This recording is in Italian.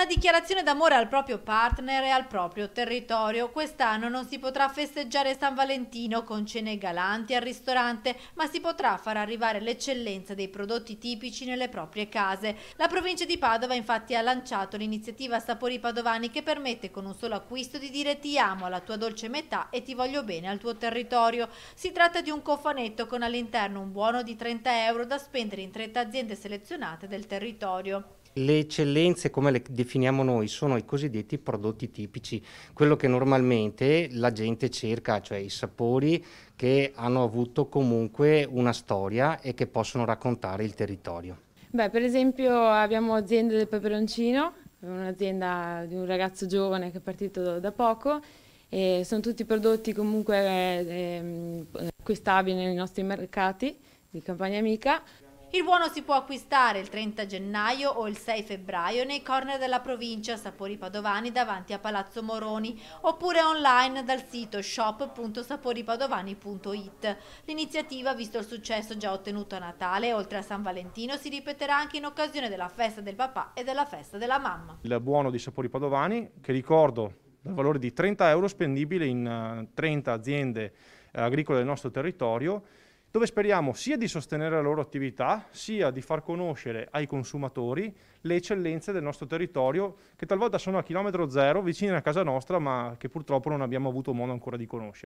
Una dichiarazione d'amore al proprio partner e al proprio territorio. Quest'anno non si potrà festeggiare San Valentino con cene galanti al ristorante, ma si potrà far arrivare l'eccellenza dei prodotti tipici nelle proprie case. La provincia di Padova infatti ha lanciato l'iniziativa Sapori Padovani che permette con un solo acquisto di dire ti amo alla tua dolce metà e ti voglio bene al tuo territorio. Si tratta di un cofanetto con all'interno un buono di 30 euro da spendere in 30 aziende selezionate del territorio. Le eccellenze, come le definiamo noi, sono i cosiddetti prodotti tipici, quello che normalmente la gente cerca, cioè i sapori che hanno avuto comunque una storia e che possono raccontare il territorio. Beh, per esempio abbiamo aziende del peperoncino, un'azienda di un ragazzo giovane che è partito da poco e sono tutti prodotti comunque acquistabili ehm, nei nostri mercati di Campagna Amica. Il buono si può acquistare il 30 gennaio o il 6 febbraio nei corner della provincia Sapori Padovani davanti a Palazzo Moroni oppure online dal sito shop.saporipadovani.it. L'iniziativa, visto il successo già ottenuto a Natale, oltre a San Valentino, si ripeterà anche in occasione della festa del papà e della festa della mamma. Il buono di Sapori Padovani, che ricordo dal valore di 30 euro spendibile in 30 eh, aziende eh, agricole del nostro territorio, dove speriamo sia di sostenere la loro attività, sia di far conoscere ai consumatori le eccellenze del nostro territorio, che talvolta sono a chilometro zero, vicine a casa nostra, ma che purtroppo non abbiamo avuto modo ancora di conoscere.